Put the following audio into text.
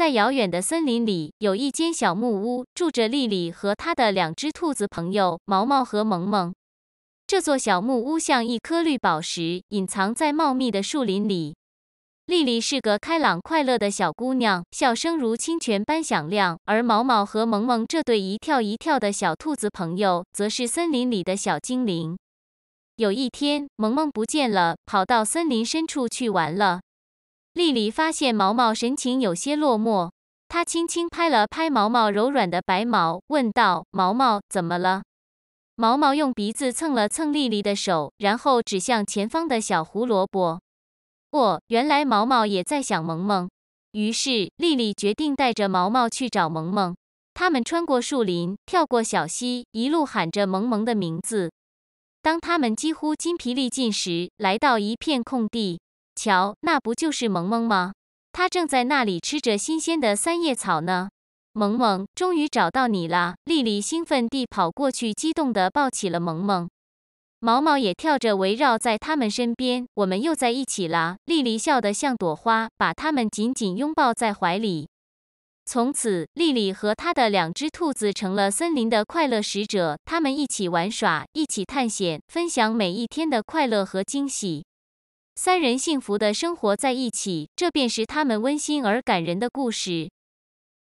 在遥远的森林里，有一间小木屋，住着丽丽和她的两只兔子朋友毛毛和萌萌。这座小木屋像一颗绿宝石，隐藏在茂密的树林里。丽丽是个开朗快乐的小姑娘，笑声如清泉般响亮。而毛毛和萌萌这对一跳一跳的小兔子朋友，则是森林里的小精灵。有一天，萌萌不见了，跑到森林深处去玩了。丽丽发现毛毛神情有些落寞，她轻轻拍了拍毛毛柔软的白毛，问道：“毛毛，怎么了？”毛毛用鼻子蹭了蹭丽丽的手，然后指向前方的小胡萝卜。哦，原来毛毛也在想萌萌。于是丽丽决定带着毛毛去找萌萌。他们穿过树林，跳过小溪，一路喊着萌萌的名字。当他们几乎筋疲力尽时，来到一片空地。瞧，那不就是萌萌吗？它正在那里吃着新鲜的三叶草呢。萌萌终于找到你啦！丽丽兴奋地跑过去，激动地抱起了萌萌。毛毛也跳着围绕在他们身边。我们又在一起啦！丽丽笑得像朵花，把他们紧紧拥抱在怀里。从此，丽丽和她的两只兔子成了森林的快乐使者。他们一起玩耍，一起探险，分享每一天的快乐和惊喜。三人幸福的生活在一起，这便是他们温馨而感人的故事。